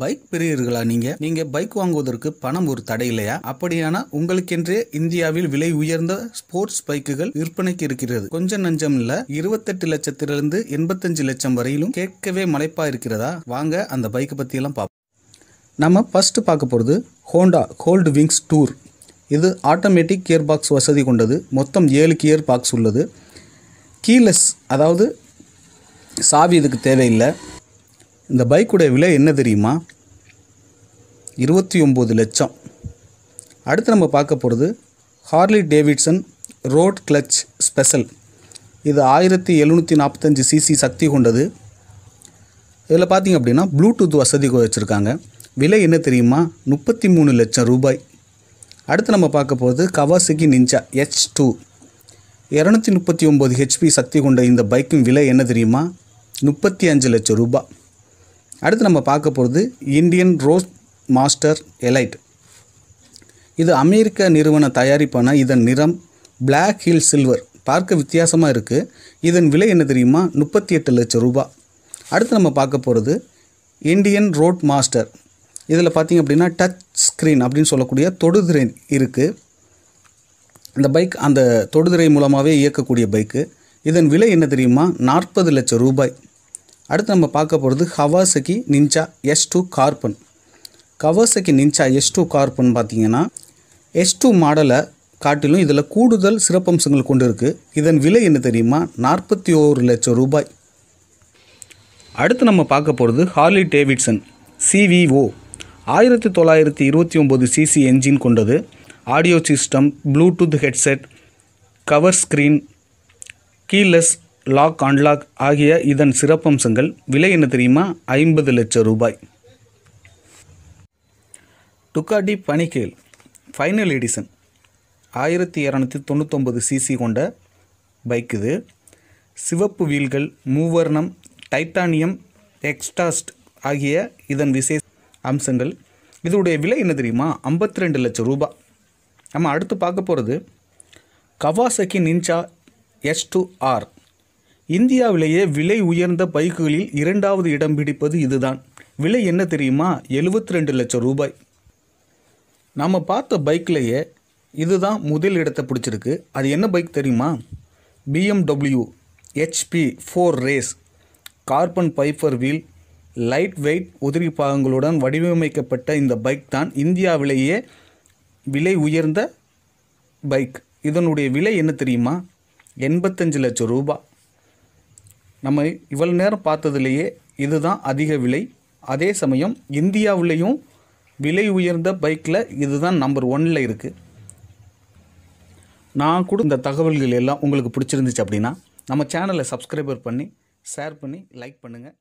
bike பிரியர்களா நீங்க நீங்க bike வாங்குவதற்கு பணம் ஒரு தடை இல்லையா அப்படியான உங்களுக்கென்றே இந்தியாவில் விலை உயர்ந்த ஸ்போர்ட்ஸ் பைக்குகள் விற்பனைக்கு இருக்கிறது கொஞ்சம் நஞ்சம் இல்ல இருபத்தெட்டு லட்சத்திலிருந்து எண்பத்தஞ்சு லட்சம் வரையிலும் கேட்கவே மலைப்பா இருக்கிறதா வாங்க அந்த பைக்கை பத்தி எல்லாம் பார்ப்போம் நம்ம ஃபர்ஸ்ட் பார்க்க போறது ஹோண்டா கோல்டு விங்ஸ் டூர் இது ஆட்டோமேட்டிக் கியர் பாக்ஸ் வசதி கொண்டது மொத்தம் ஏழு கியர் பாக்ஸ் உள்ளது கீலெஸ் அதாவது சாவி இதுக்கு தேவையில்லை இந்த பைக்குடைய விலை என்ன தெரியுமா இருபத்தி ஒம்பது லட்சம் அடுத்து நம்ம பார்க்க போகிறது Harley Davidson road clutch special இது ஆயிரத்தி எழுநூற்றி நாற்பத்தஞ்சி சிசி சக்தி கொண்டது இதில் பார்த்திங்க அப்படின்னா ப்ளூடூத் வசதி வச்சுருக்காங்க விலை என்ன தெரியுமா முப்பத்தி மூணு லட்சம் ரூபாய் அடுத்து நம்ம பார்க்க போகிறது கவாசிக்கி நிஞ்சா ஹெச் டூ இரநூத்தி முப்பத்தி ஒம்பது ஹெச்பி சக்தி கொண்ட இந்த பைக்கின் விலை என்ன தெரியுமா முப்பத்தி அஞ்சு லட்சம் ரூபாய் அடுத்து நம்ம பார்க்க போகிறது இந்தியன் ரோஸ் மாஸ்டர் எலைட் இது அமெரிக்க நிறுவன தயாரிப்பான இதன் நிறம் பிளாக் ஹில் சில்வர் பார்க்க வித்தியாசமாக இருக்குது இதன் விலை என்ன தெரியுமா முப்பத்தி எட்டு லட்சம் ரூபா அடுத்து நம்ம பார்க்க போகிறது இந்தியன் ரோட் மாஸ்டர் இதில் பார்த்திங்க அப்படின்னா டச் ஸ்க்ரீன் அப்படின்னு சொல்லக்கூடிய தொடுதிரை இருக்குது இந்த பைக் அந்த தொடுதிரை மூலமாகவே இயக்கக்கூடிய பைக்கு இதன் விலை என்ன தெரியுமா நாற்பது லட்சம் ரூபாய் அடுத்து நம்ம பார்க்க போகிறது Kawasaki ninja S two carbon Kawasaki ninja S two carbon பார்த்திங்கன்னா எஸ் டூ மாடலை காட்டிலும் இதில் கூடுதல் சிறப்பம்சங்கள் கொண்டு இருக்குது இதன் விலை என்ன தெரியுமா நாற்பத்தி ஓரு லட்சம் ரூபாய் அடுத்து நம்ம பார்க்க போகிறது ஹார்லி டேவிட்சன் சிவிஓ ஆயிரத்தி தொள்ளாயிரத்தி இருபத்தி ஒம்பது சிசி என்ஜின் கொண்டது audio system Bluetooth headset cover screen keyless lock unlock ஆகிய இதன் சிறப்பம்சங்கள் விலை என்ன தெரியுமா ஐம்பது லட்சம் ரூபாய் டுக்காடி பனிக்கேல் ஃபைனல் எடிசன் ஆயிரத்தி இரநூத்தி தொண்ணூத்தொம்பது சிசி கொண்ட பைக் இது சிவப்பு வீல்கள் மூவர்ணம் டைட்டானியம் எக்ஸ்டாஸ்ட் ஆகிய இதன் விசேஷ அம்சங்கள் இதோடைய விலை என்ன தெரியுமா ஐம்பத்தி ரெண்டு லட்சம் ரூபாய் நம்ம அடுத்து பார்க்க போகிறது Kawasaki ninja S two R இந்தியாவிலேயே விலை உயர்ந்த பைக்குகளில் இரண்டாவது இடம் பிடிப்பது இதுதான் விலை என்ன தெரியுமா எழுபத்தி ரெண்டு லட்சம் ரூபாய் நம்ம பார்த்த பைக்லேயே இதுதான் முதல் இடத்தை பிடிச்சிருக்கு அது என்ன பைக் தெரியுமா BMW HP four race carbon fibre wheel light weight உதிரி பாகங்களுடன் வடிவமைக்கப்பட்ட இந்த பைக் தான் இந்தியாவிலேயே விலை உயர்ந்த பைக் இதனுடைய விலை என்ன தெரியுமா எண்பத்தஞ்சு லட்சம் ரூபாய் நம்ம இவ்வளோ நேரம் பார்த்ததுலேயே இதுதான் அதிக விலை அதே சமயம் இந்தியாவிலையும் விலை உயர்ந்த பைக்கில் இதுதான் நம்பர் ஒன்னில் இருக்குது நான் கூட இந்த தகவல்கள் எல்லாம் உங்களுக்கு பிடிச்சிருந்துச்சு அப்படின்னா நம்ம சேனலை சப்ஸ்கிரைபர் பண்ணி ஷேர் பண்ணி லைக் பண்ணுங்கள்